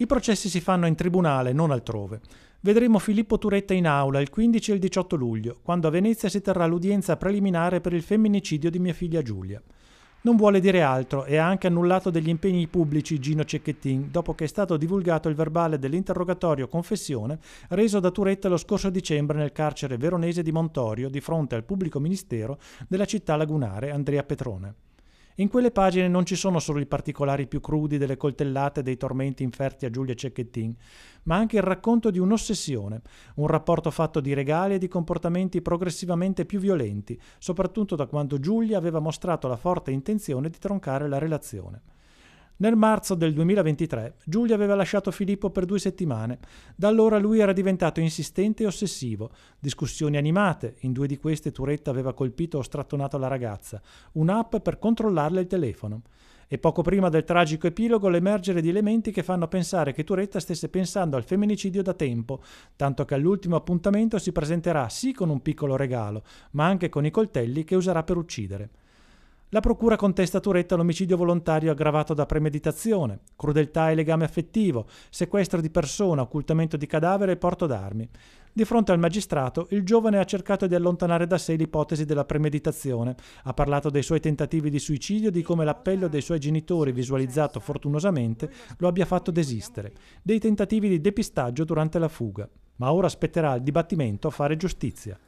I processi si fanno in tribunale, non altrove. Vedremo Filippo Turetta in aula il 15 e il 18 luglio, quando a Venezia si terrà l'udienza preliminare per il femminicidio di mia figlia Giulia. Non vuole dire altro e ha anche annullato degli impegni pubblici Gino Cecchettin dopo che è stato divulgato il verbale dell'interrogatorio confessione reso da Turetta lo scorso dicembre nel carcere veronese di Montorio di fronte al pubblico ministero della città lagunare Andrea Petrone. In quelle pagine non ci sono solo i particolari più crudi delle coltellate e dei tormenti inferti a Giulia Cecchettin, ma anche il racconto di un'ossessione, un rapporto fatto di regali e di comportamenti progressivamente più violenti, soprattutto da quando Giulia aveva mostrato la forte intenzione di troncare la relazione. Nel marzo del 2023 Giulia aveva lasciato Filippo per due settimane. Da allora lui era diventato insistente e ossessivo. Discussioni animate, in due di queste Turetta aveva colpito o strattonato la ragazza, un'app per controllarle il telefono e poco prima del tragico epilogo l'emergere di elementi che fanno pensare che Turetta stesse pensando al femminicidio da tempo, tanto che all'ultimo appuntamento si presenterà sì con un piccolo regalo, ma anche con i coltelli che userà per uccidere. La procura contesta a Turetta l'omicidio volontario aggravato da premeditazione, crudeltà e legame affettivo, sequestro di persona, occultamento di cadavere e porto d'armi. Di fronte al magistrato, il giovane ha cercato di allontanare da sé l'ipotesi della premeditazione, ha parlato dei suoi tentativi di suicidio, di come l'appello dei suoi genitori, visualizzato fortunosamente, lo abbia fatto desistere, dei tentativi di depistaggio durante la fuga. Ma ora spetterà al dibattimento a fare giustizia.